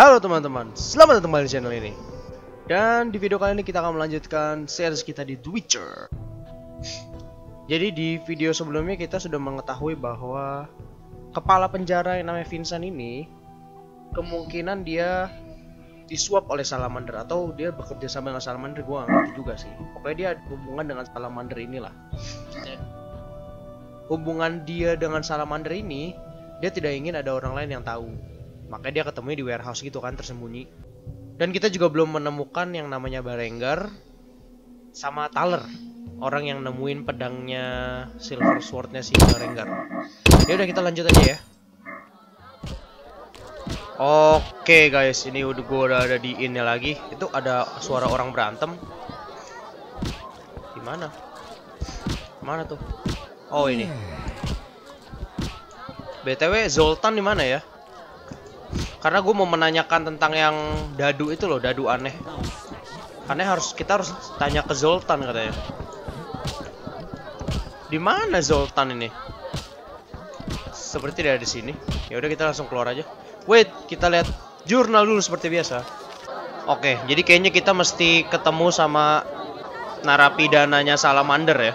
Halo teman-teman, selamat datang kembali di channel ini Dan di video kali ini kita akan melanjutkan series kita di Twitcher. Jadi di video sebelumnya kita sudah mengetahui bahwa Kepala penjara yang namanya Vincent ini Kemungkinan dia disuap oleh Salamander Atau dia bekerja sama dengan Salamander, gue gak ngerti juga sih Pokoknya dia ada hubungan dengan Salamander inilah Hubungan dia dengan Salamander ini dia tidak ingin ada orang lain yang tahu makanya dia ketemunya di warehouse gitu kan tersembunyi dan kita juga belum menemukan yang namanya Barenger sama Taler orang yang nemuin pedangnya Silver Swordnya si Barenger. ya udah kita lanjut aja ya Oke okay, guys, ini udah gue udah ada di ini lagi. Itu ada suara orang berantem. Di mana? Mana tuh? Oh ini. BTW Zoltan di mana ya? karena gue mau menanyakan tentang yang dadu itu loh dadu aneh aneh harus kita harus tanya ke Zoltan katanya di mana Zoltan ini seperti di sini ya udah kita langsung keluar aja wait kita lihat jurnal dulu seperti biasa oke jadi kayaknya kita mesti ketemu sama narapidananya salamander ya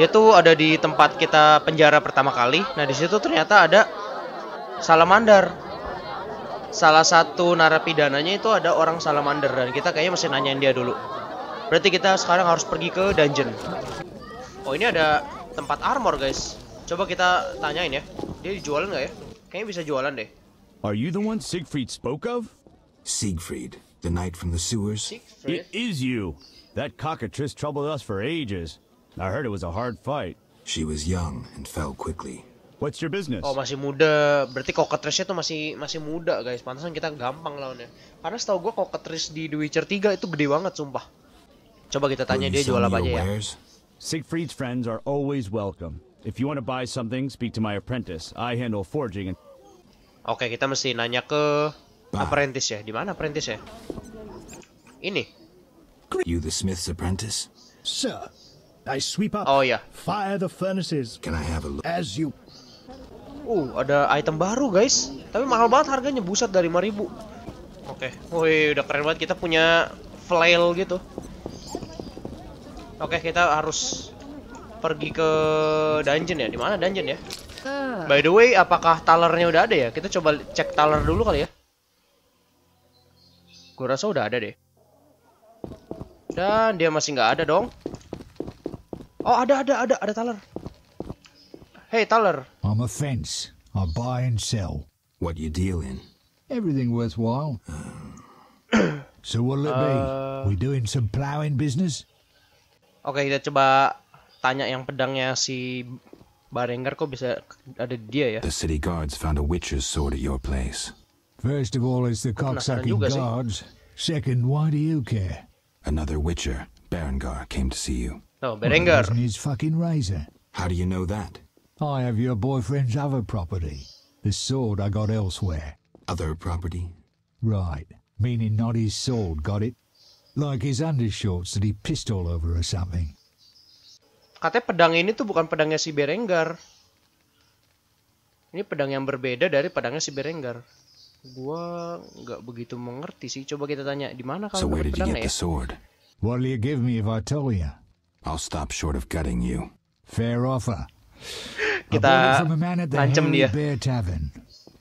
dia tuh ada di tempat kita penjara pertama kali nah di situ ternyata ada salamander salah satu narapidananya itu ada orang salamander dan kita kayaknya mesti nanyain dia dulu. Berarti kita sekarang harus pergi ke dungeon. Oh ini ada tempat armor guys. Coba kita tanyain ya. Dia dijualan nggak ya? Kayaknya bisa jualan deh. Are you the one Siegfried spoke of? Siegfried, the knight from the sewers. Siegfried? It is you. That cockatrice troubled us for ages. I heard it was a hard fight. She was young and fell quickly. What's your business? Oh masih muda, berarti Cockatrice tuh masih masih muda guys. Pantasan kita gampang lawannya. Karena setahu gue Cockatrice di The Witcher 3 itu gede banget sumpah. Coba kita tanya dia jual apa aja ya. Siegfried's friends are always welcome. If you want to buy something, speak to my apprentice. I handle forging and... Oke, okay, kita mesti nanya ke apprentice ya. Di mana apprentice ya? Ini. You the smith's apprentice? Sir, I sweep up. Oh yeah. Fire the furnaces. Can I have a look? As you Uh, ada item baru guys. Tapi mahal banget harganya, buset dari 5000. Oke. Okay. woi udah keren banget kita punya flail gitu. Oke, okay, kita harus pergi ke dungeon ya. Di mana dungeon ya? By the way, apakah talernya udah ada ya? Kita coba cek taler dulu kali ya. Gue rasa udah ada deh. Dan dia masih nggak ada dong. Oh, ada ada ada ada taler. Hey, Tyler. I'm a fence. I buy and sell. What you deal in? Everything worthwhile. Uh. so what'll it be? Uh. We doing some plowing business? Oke, okay, kita coba tanya yang pedangnya si Barengar kok bisa ada di dia ya? The city guards found a witcher's sword at your place. First of all, it's the cocksucking guards. Sih. Second, why do you care? Another witcher, Berengar, came to see you. Oh, Berengar. Well, his fucking razor. How do you know that? I have your boyfriend's other property. The sword I got elsewhere. Other property? Right. Meaning not his sword, got it? Like his undershorts that he pissed all over or something. Katanya pedang ini tuh bukan pedangnya si Berenggar. Ini pedang yang berbeda dari pedangnya si Berenggar. Gua nggak begitu mengerti sih. Coba kita tanya di mana kalau so where did you get ya? the sword? What'll you give me if I tell you? Ya? I'll stop short of gutting you. Fair offer kita ancam dia.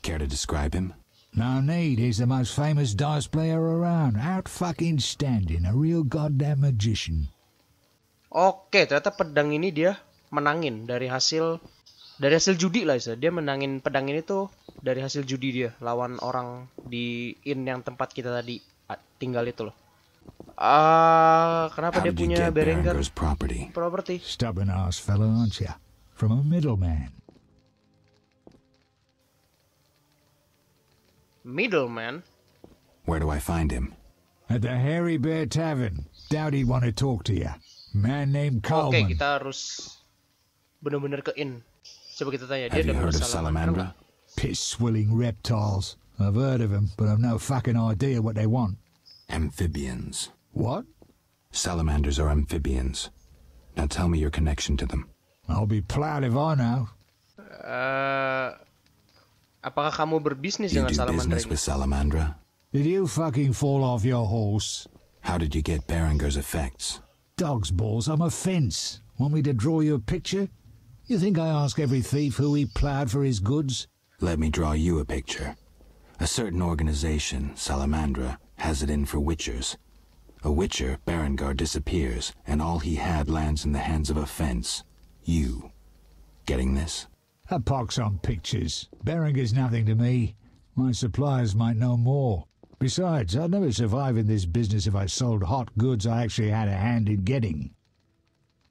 Care to describe him? No need. He's the most famous dice player around. Out fucking standing. A real goddamn magician. Oke, ternyata pedang ini dia menangin dari hasil dari hasil judi lah ya. Dia menangin pedang ini tuh dari hasil judi dia lawan orang di in yang tempat kita tadi tinggal itu loh. Ah, uh, kenapa How dia punya Berenger's property? Property. Stubborn ass fellow, aren't you? Ya? from a middleman. Middleman? Where do I find him? At the Hairy Bear Tavern. Doubt he'd want to talk to you. Man named Coleman. okay, kita harus benar-benar ke in. Coba kita tanya Have dia heard of salamandra? Piss-swilling reptiles. I've heard of them, but I've no fucking idea what they want. Amphibians. What? Salamanders are amphibians. Now tell me your connection to them. I'll be proud if I know. Uh, kamu berbisnis you dengan do Salamandra? business with Salamandra? Did you fucking fall off your horse? How did you get Berengar's effects? Dog's balls, I'm a fence. Want me to draw you a picture? You think I ask every thief who he ploughed for his goods? Let me draw you a picture. A certain organization, Salamandra, has it in for witchers. A witcher, Berengar, disappears, and all he had lands in the hands of a fence. You. Getting this? A pox on pictures. Bering is nothing to me. My suppliers might know more. Besides, I'd never survive in this business if I sold hot goods I actually had a hand in getting.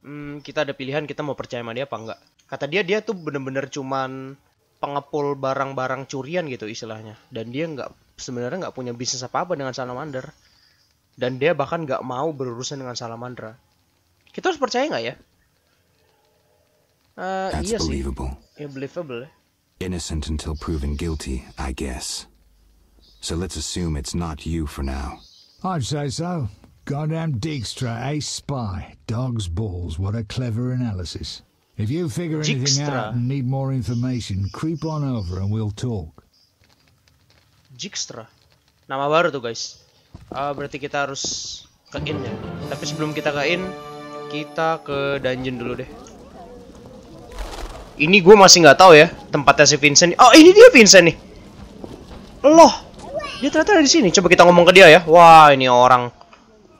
Hmm, kita ada pilihan kita mau percaya sama dia apa enggak. Kata dia dia tuh bener-bener cuman pengepul barang-barang curian gitu istilahnya. Dan dia nggak sebenarnya nggak punya bisnis apa-apa dengan Salamander. Dan dia bahkan nggak mau berurusan dengan Salamandra. Kita harus percaya nggak ya? Uh, That's iya believable. Sih. Ya, Unbelievable. Ya. Innocent until proven guilty, I guess. So let's assume it's not you for now. I'd say so. Goddamn Dijkstra, a spy. Dog's balls, what a clever analysis. If you figure anything out and need more information, creep on over and we'll talk. Dijkstra. Nama baru tuh guys. Uh, berarti kita harus ke in ya. Tapi sebelum kita ke in, kita ke dungeon dulu deh. Ini gue masih nggak tahu ya tempatnya si Vincent. Oh ini dia Vincent nih. Loh, dia ternyata ada di sini. Coba kita ngomong ke dia ya. Wah ini orang.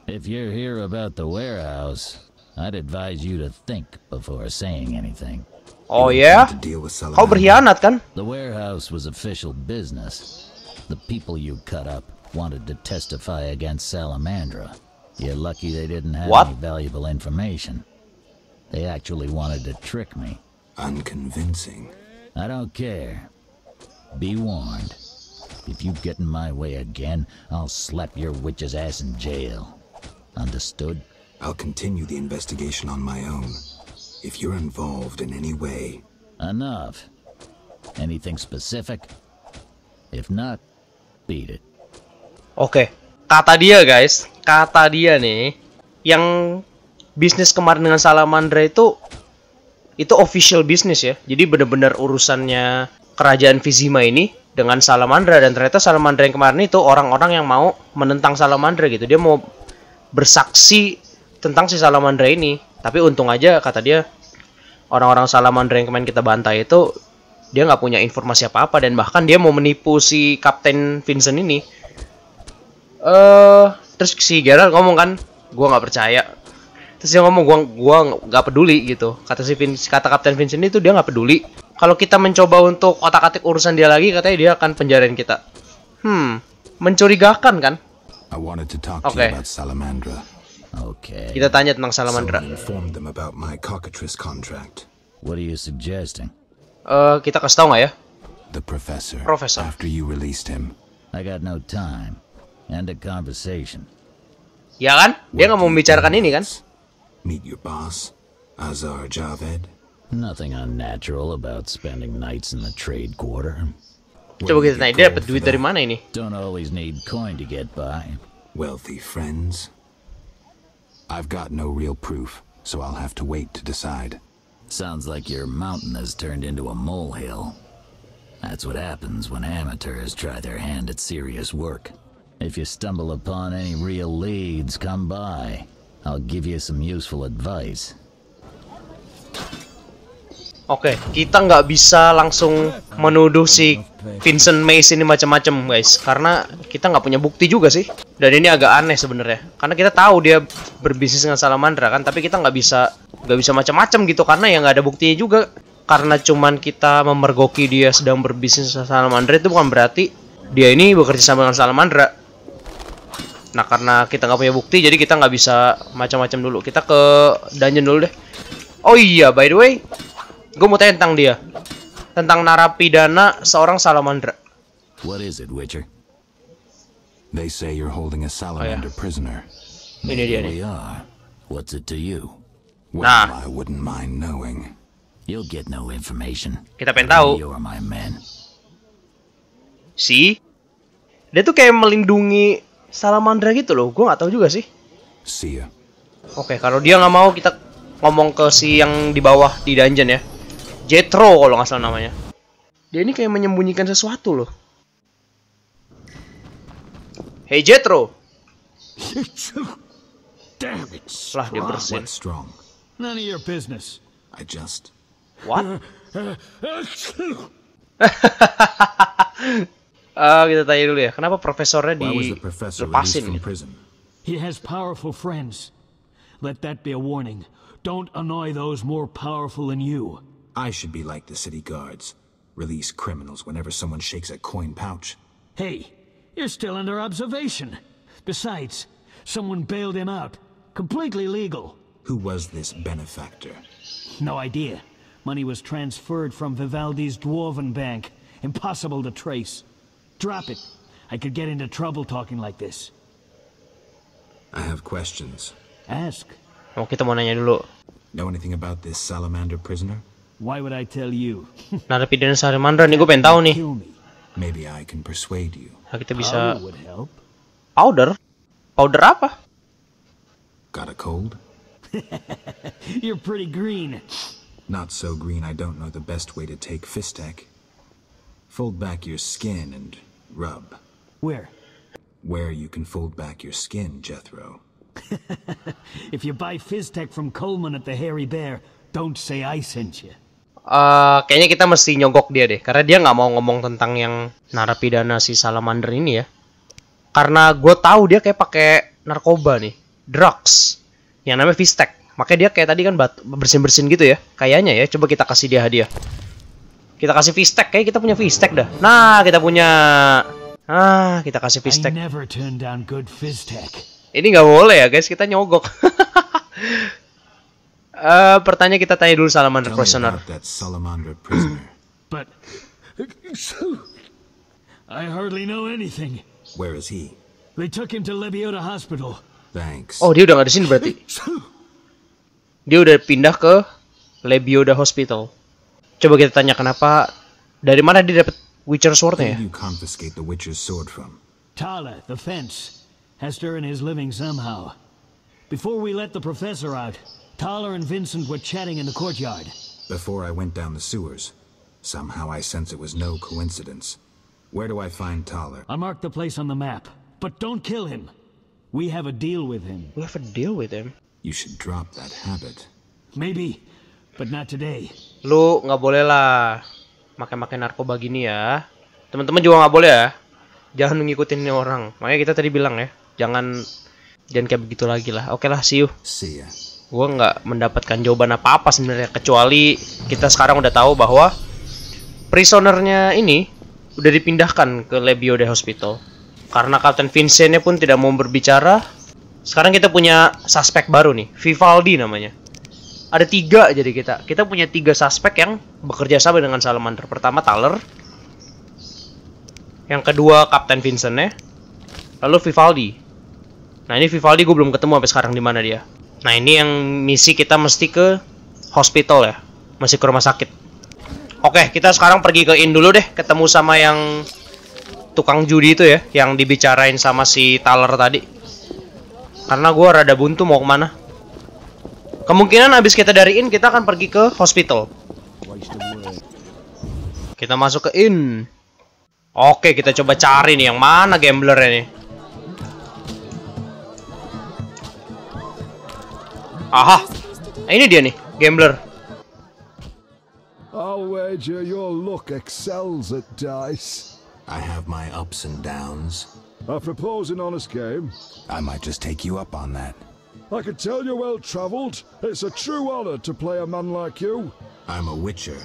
If you're here about the warehouse, I'd advise you to think before saying anything. Oh ya? Yeah? Kau berkhianat kan? The warehouse was official business. The people you cut up wanted to testify against Salamandra. You're lucky they didn't have What? any valuable information. They actually wanted to trick me. unconvincing. I don't care. Be warned. If you get in my way again, I'll slap your witch's ass in jail. Understood? I'll continue the investigation on my own. If you're involved in any way... Enough. Anything specific? If not, beat it. okay. kata dia guys, kata dia nih, yang bisnis kemarin dengan Salamandra itu itu official business ya. Jadi benar-benar urusannya kerajaan Vizima ini dengan Salamandra dan ternyata Salamandra yang kemarin itu orang-orang yang mau menentang Salamandra gitu. Dia mau bersaksi tentang si Salamandra ini. Tapi untung aja kata dia orang-orang Salamandra yang kemarin kita bantai itu dia nggak punya informasi apa-apa dan bahkan dia mau menipu si Kapten Vincent ini. Eh, uh, terus si Gerald ngomong kan, gue nggak percaya terus dia ngomong gua gua nggak peduli gitu kata si Vin, kata Kapten Vincent itu dia nggak peduli kalau kita mencoba untuk otak-atik urusan dia lagi katanya dia akan penjarain kita hmm mencurigakan kan oke okay. okay. kita tanya tentang salamandra What are you suggesting? Uh, kita kasih tahu nggak ya? The professor. Professor. After you released him. I got no time. and a conversation. Ya kan? Dia nggak mau membicarakan ini kan? Meet your boss, Azar Javed. Nothing unnatural about spending nights in the trade quarter. Don't always need coin to get by. Wealthy friends. I've got no real proof, so I'll have to wait to decide. Sounds like your mountain has turned into a molehill. That's what happens when amateurs try their hand at serious work. If you stumble upon any real leads, come by. I'll give you some useful advice. Oke, okay, kita nggak bisa langsung menuduh si Vincent Mays ini macam-macam, guys, karena kita nggak punya bukti juga sih. Dan ini agak aneh sebenarnya, karena kita tahu dia berbisnis dengan salamandra kan, tapi kita nggak bisa nggak bisa macam-macam gitu karena ya nggak ada buktinya juga. Karena cuman kita memergoki dia sedang berbisnis dengan salamandra itu bukan berarti dia ini bekerja sama dengan salamandra. Nah karena kita nggak punya bukti jadi kita nggak bisa macam-macam dulu. Kita ke dungeon dulu deh. Oh iya by the way, gue mau tanya tentang dia. Tentang narapidana seorang salamandra. What is it, Witcher? They say you're holding a oh, salamander prisoner. Ini dia nih. What's it to you? Well, nah. I wouldn't mind knowing. You'll get no information. Kita pengen tahu. are my man. Si? Dia tuh kayak melindungi salamandra gitu loh. Gue nggak tahu juga sih. Sia. Ya. Oke, okay, kalau dia nggak mau kita ngomong ke si yang di bawah di dungeon ya. Jetro kalau nggak salah namanya. Dia ini kayak menyembunyikan sesuatu loh. Hey Jetro. Damn it. Lah dia bersin. None of your business. I just. What? Uh, kita tanya dulu ya, kenapa profesornya dilepasin? Gitu? He has powerful friends. Let that be a warning. Don't annoy those more powerful than you. I should be like the city guards. Release criminals whenever someone shakes a coin pouch. Hey, you're still under observation. Besides, someone bailed him out. Completely legal. Who was this benefactor? No idea. Money was transferred from Vivaldi's Dwarven Bank. Impossible to trace. Drop it. I could get into trouble talking like this. I have questions. Ask. Oh, kita mau nanya dulu. Know anything about this salamander prisoner? Why would I tell you? Narapidana salamander nih, gua pengen tahu nih. Maybe I can persuade you. Nah, kita bisa. help. Powder? Powder apa? Got a cold? You're pretty green. Not so green I don't know the best way to take Fistek. Fold back your skin and rub. Where? Where you can fold back your skin, Jethro. if you buy Fiztech from Coleman at the Hairy Bear, don't say I sent you. Uh, kayaknya kita mesti nyogok dia deh, karena dia gak mau ngomong tentang yang narapidana si Salamander ini ya. Karena gue tahu dia kayak pakai narkoba nih, drugs, yang namanya Vistek Makanya dia kayak tadi kan bersin-bersin gitu ya, kayaknya ya. Coba kita kasih dia hadiah. Kita kasih fistek kayak kita punya fistek dah. Nah, kita punya Ah, kita kasih fistek. Ini nggak boleh ya, guys. Kita nyogok. uh, pertanyaan kita tanya dulu Salamander Prisoner. But so, I hardly know anything. Where is he? They took him to Lebiota Hospital. Thanks. Oh, dia udah nggak di sini berarti. Dia udah pindah ke Lebioda Hospital. Coba kita tanya kenapa dari mana dia dapat Witcher swordnya ya? You confiscate the Witcher's sword from. Tala, the fence, has and his living somehow. Before we let the professor out, Tala and Vincent were chatting in the courtyard. Before I went down the sewers, somehow I sense it was no coincidence. Where do I find Tala? I marked the place on the map, but don't kill him. We have a deal with him. We have a deal with him? You should drop that habit. Maybe, But not today. Lu nggak boleh lah makan-makan narkoba gini ya. Teman-teman juga nggak boleh ya. Jangan ngikutin orang. Makanya kita tadi bilang ya, jangan jangan kayak begitu lagi lah. Oke lah, see you. See ya. Gue nggak mendapatkan jawaban apa-apa sebenarnya kecuali kita sekarang udah tahu bahwa prisonernya ini udah dipindahkan ke Lebio de Hospital. Karena Kapten Vincentnya pun tidak mau berbicara, sekarang kita punya suspek baru nih, Vivaldi namanya ada tiga jadi kita kita punya tiga suspek yang bekerja sama dengan Salamander pertama Taller, yang kedua Kapten Vincent ya lalu Vivaldi nah ini Vivaldi gue belum ketemu sampai sekarang di mana dia nah ini yang misi kita mesti ke hospital ya masih ke rumah sakit oke kita sekarang pergi ke In dulu deh ketemu sama yang tukang judi itu ya yang dibicarain sama si Taller tadi karena gue rada buntu mau kemana Kemungkinan abis kita dariin kita akan pergi ke hospital. Kita masuk ke in. Oke, kita coba cari nih yang mana gambler ini. Aha. Nah, ini dia nih, gambler. I'll oh, wager your look excels at dice. I have my ups and downs. I propose an honest game. I might just take you up on that. I can tell you're well travelled. It's a true honour to play a man like you. I'm a witcher.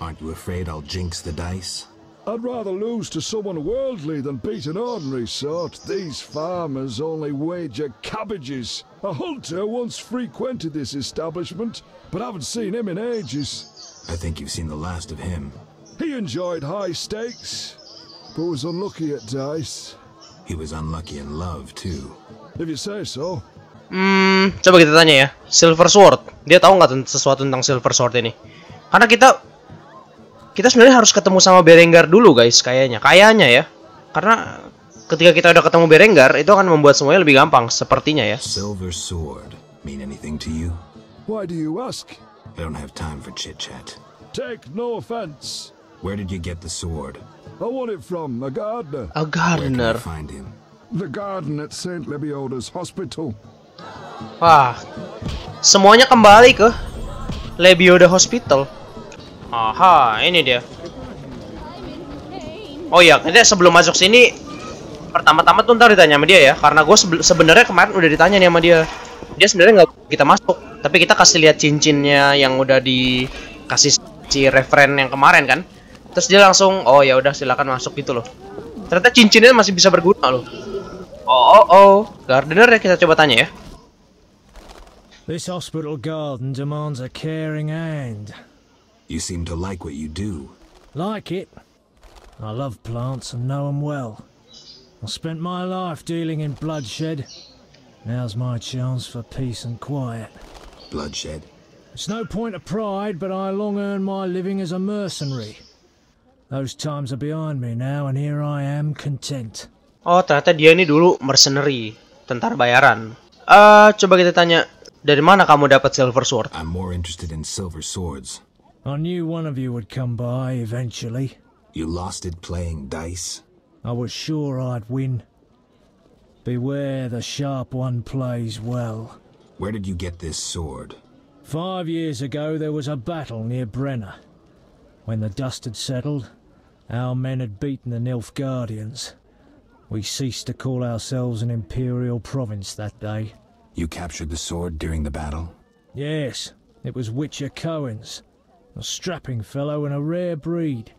Aren't you afraid I'll jinx the dice? I'd rather lose to someone worldly than beat an ordinary sort. These farmers only wager cabbages. A hunter once frequented this establishment, but haven't seen him in ages. I think you've seen the last of him. He enjoyed high stakes, but was unlucky at dice. He was unlucky in love, too. If you say so. Hmm, coba kita tanya ya. Silver Sword, dia tahu nggak sesuatu tentang Silver Sword ini? Karena kita kita sebenarnya harus ketemu sama Berengar dulu, guys, kayaknya. Kayaknya ya. Karena ketika kita udah ketemu Berengar, itu akan membuat semuanya lebih gampang sepertinya ya. Silver Sword mean anything to you? Why do you ask? I don't have time for chit-chat. Take no offense. Where did you get the sword? I want it from a gardener. A gardener. Where can I find him? The garden at St. Lebioda's hospital. Wah, semuanya kembali ke Lebioda Hospital. Aha, ini dia. Oh iya, kita sebelum masuk sini pertama-tama tuh ntar ditanya sama dia ya, karena gue sebenarnya kemarin udah ditanya nih sama dia. Dia sebenarnya nggak kita masuk, tapi kita kasih lihat cincinnya yang udah dikasih si referen yang kemarin kan. Terus dia langsung, oh ya udah silakan masuk gitu loh. Ternyata cincinnya masih bisa berguna loh. Oh oh oh, gardener ya kita coba tanya ya. This hospital garden demands a caring hand. You seem to like what you do. Like it? I love plants and know them well. I spent my life dealing in bloodshed. Now's my chance for peace and quiet. Bloodshed? It's no point of pride, but I long earned my living as a mercenary. Those times are behind me now, and here I am content. Oh, ternyata dia ini dulu mercenary, tentara bayaran. Uh, coba kita tanya, Dari mana kamu dapat silver sword? I'm more interested in silver swords. I knew one of you would come by eventually. You lost it playing dice? I was sure I'd win. Beware, the sharp one plays well. Where did you get this sword? Five years ago, there was a battle near Brenner. When the dust had settled, our men had beaten the Nilfgaardians. We ceased to call ourselves an imperial province that day. You captured the sword during the battle? Yes, it was Witcher Cohen's. A strapping fellow and a rare breed.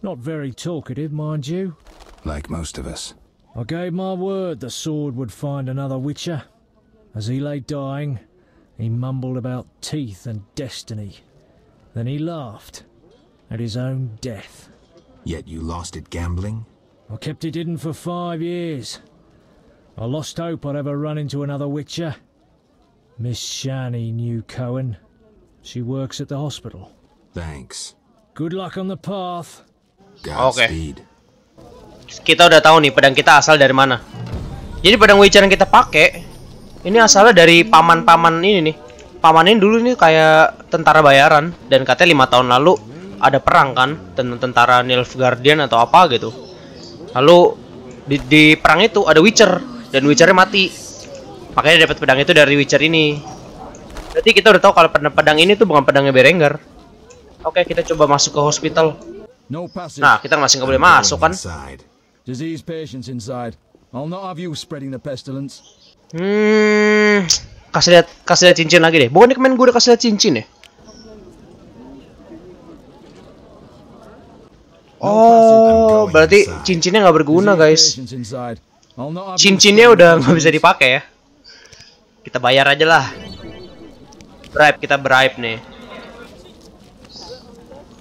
Not very talkative, mind you. Like most of us. I gave my word the sword would find another Witcher. As he lay dying, he mumbled about teeth and destiny. Then he laughed at his own death. Yet you lost it gambling? I kept it hidden for five years. I lost hope I'd ever run into another witcher. Miss Shani knew Cohen. She works at the hospital. Thanks. Good luck on the path. Godspeed. Okay. Kita udah tahu nih pedang kita asal dari mana. Jadi pedang Witcher yang kita pakai ini asalnya dari paman-paman ini nih. Paman ini dulu nih kayak tentara bayaran dan katanya lima tahun lalu ada perang kan tentang tentara Nilfgaardian atau apa gitu. Lalu di, di perang itu ada Witcher dan Witcher mati makanya dapat pedang itu dari Witcher ini berarti kita udah tahu kalau pedang, pedang ini tuh bukan pedangnya Berengar oke kita coba masuk ke hospital nah kita masih nggak boleh masuk kan disease patients inside I'll not have you spreading the pestilence hmm kasih lihat kasih lihat cincin lagi deh bukan kemarin gue udah kasih lihat cincin ya Oh, berarti cincinnya nggak berguna, guys cincinnya udah nggak bisa dipakai ya kita bayar aja lah bribe kita bribe nih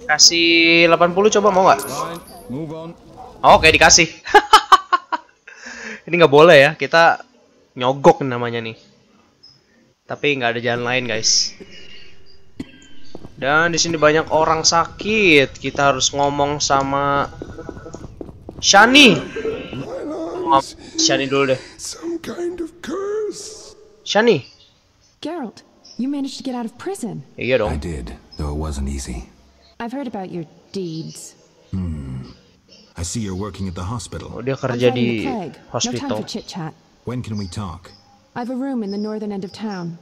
kasih 80 coba mau nggak Oke oke dikasih ini nggak boleh ya kita nyogok namanya nih tapi nggak ada jalan lain guys dan di sini banyak orang sakit kita harus ngomong sama Shani Shani Dulde. Some kind of curse. Shani. Geralt, you managed to get out of prison. I did, though it wasn't easy. I've heard about your deeds. Hmm. I see you're working at the hospital. Oh, dia kerja di the hospital. No time for chit chat. When can we talk? I've a room in the northern end of town.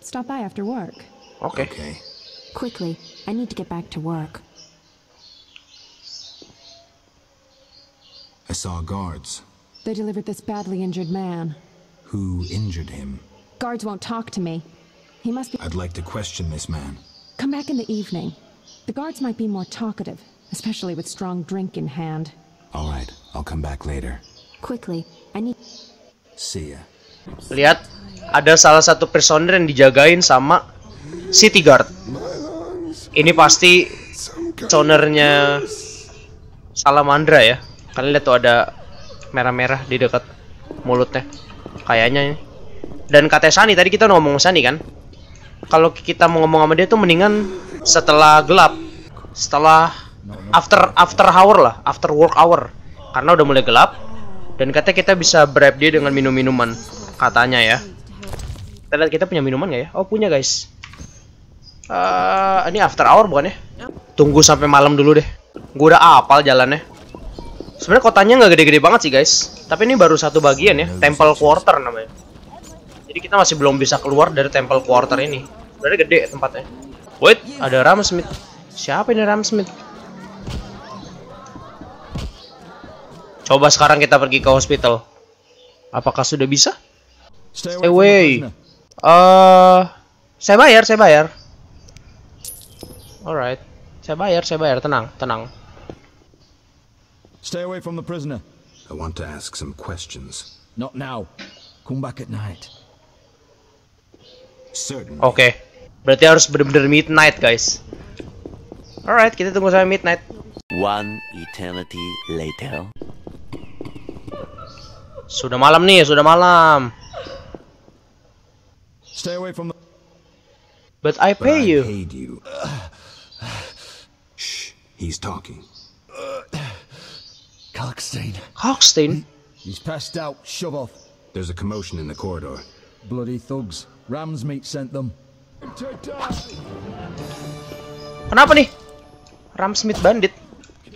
Stop by after work. Okay. Okay. Quickly, I need to get back to work. I saw guards. They delivered this badly injured man. Who injured him? Guards won't talk to me. He must be- I'd like to question this man. Come back in the evening. The guards might be more talkative, especially with strong drink in hand. All right, I'll come back later. Quickly, I need... See ya. Lihat, ada salah satu personer yang dijagain sama City Guard. Ini pasti conernya Salamandra ya. Kalian lihat tuh ada merah-merah di dekat mulutnya. Kayaknya ya. Dan kata Sani tadi kita ngomong Sani kan. Kalau kita mau ngomong sama dia tuh mendingan setelah gelap. Setelah after after hour lah, after work hour. Karena udah mulai gelap dan katanya kita bisa bribe dia dengan minum-minuman katanya ya. Kita lihat kita punya minuman nggak ya? Oh, punya guys. Uh, ini after hour bukan ya? Tunggu sampai malam dulu deh. Gue udah apal jalannya. Sebenarnya kotanya nggak gede-gede banget sih guys. Tapi ini baru satu bagian ya, Temple Quarter namanya. Jadi kita masih belum bisa keluar dari Temple Quarter ini. Berarti gede tempatnya. Wait, ada Ram Smith. Siapa ini Ram Smith? Coba sekarang kita pergi ke hospital. Apakah sudah bisa? Stay away. Eh, uh, saya bayar, saya bayar. Alright, saya bayar, saya bayar. Tenang, tenang. Stay away from the prisoner. I want to ask some questions. Not now. Come back at night. Certainly. Okay. Berarti harus bener-bener midnight, guys. Alright, kita tunggu sampai midnight. One eternity later. Sudah malam nih, sudah malam. Stay away from the... But I pay But I you. Paid you. Shh, he's talking. Kalkstein. Kalkstein? He's passed out. Shove off. There's a commotion in the corridor. Bloody thugs. Ramsmeat sent them. Kenapa nih? Ramsmith bandit.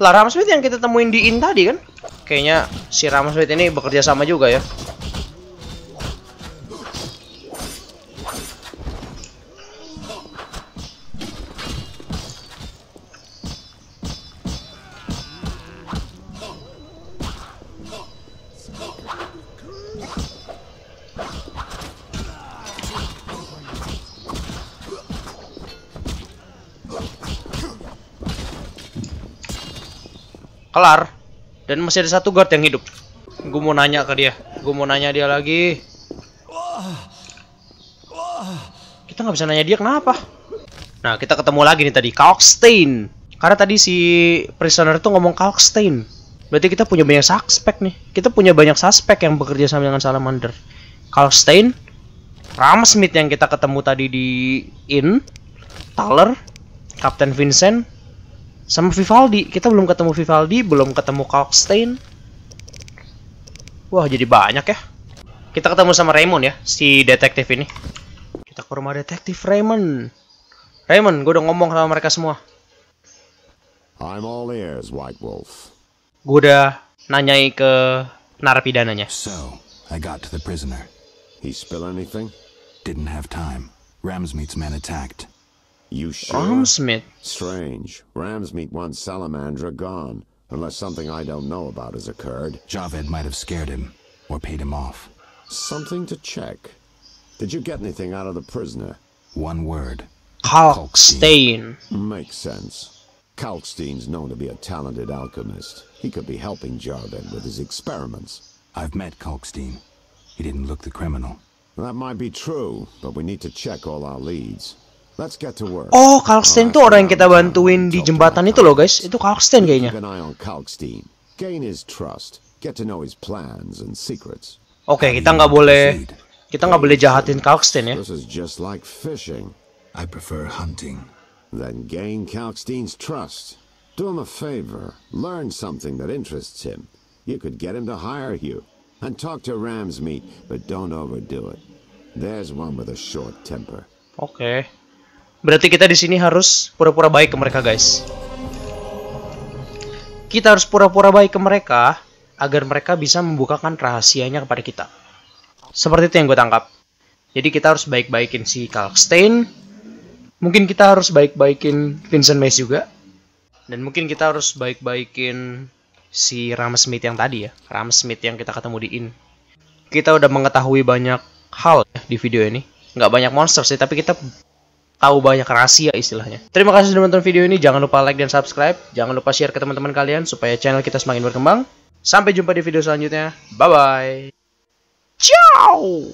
Lah Ramsmith yang kita temuin di In tadi kan? Kayaknya si Ramsmith ini bekerja sama juga ya. Kelar. Dan masih ada satu guard yang hidup. Gue mau nanya ke dia. Gue mau nanya dia lagi. Kita nggak bisa nanya dia kenapa. Nah, kita ketemu lagi nih tadi. Kalkstein. Karena tadi si prisoner itu ngomong Kalkstein. Berarti kita punya banyak suspek nih. Kita punya banyak suspek yang bekerja sama dengan Salamander. Kalkstein Ram Smith yang kita ketemu tadi di Inn, Taller Kapten Vincent, sama Vivaldi, kita belum ketemu Vivaldi, belum ketemu Kalkstein. Wah, jadi banyak ya. Kita ketemu sama Raymond ya, si detektif ini. Kita ke rumah detektif Raymond. Raymond, gue udah ngomong sama mereka semua. I'm all ears, White Wolf. Gue udah nanyai ke narapidananya. So, I got to the prisoner. He spill anything? Didn't have time. Ramsmeets men attacked. You sure? Strange. Ramsmeet wants salamandra gone. Unless something I don't know about has occurred. Javed might have scared him. Or paid him off. Something to check. Did you get anything out of the prisoner? One word. Kalkstein. Makes sense. Kalkstein's known to be a talented alchemist. He could be helping Javed with his experiments. I've met Kalkstein. He didn't look the criminal. That might be true, but we need to check all our leads. Oh, Kalkstein itu orang yang kita bantuin di jembatan itu loh guys. Itu Kalkstein kayaknya. Oke, okay, kita nggak boleh kita nggak boleh jahatin Kalkstein ya. I prefer hunting. Then gain Kalkstein's trust. Do him a favor. Learn something that interests him. You could get him to hire you. And talk to but don't overdo it. There's one with a short temper. Okay. Berarti kita di sini harus pura-pura baik ke mereka, guys. Kita harus pura-pura baik ke mereka agar mereka bisa membukakan rahasianya kepada kita. Seperti itu yang gue tangkap. Jadi kita harus baik-baikin si Kalkstein. Mungkin kita harus baik-baikin Vincent Mace juga. Dan mungkin kita harus baik-baikin si Ram Smith yang tadi ya. Ram Smith yang kita ketemu di in Kita udah mengetahui banyak hal ya di video ini. Nggak banyak monster sih, tapi kita tahu banyak rahasia istilahnya. Terima kasih sudah menonton video ini. Jangan lupa like dan subscribe. Jangan lupa share ke teman-teman kalian supaya channel kita semakin berkembang. Sampai jumpa di video selanjutnya. Bye-bye. Ciao!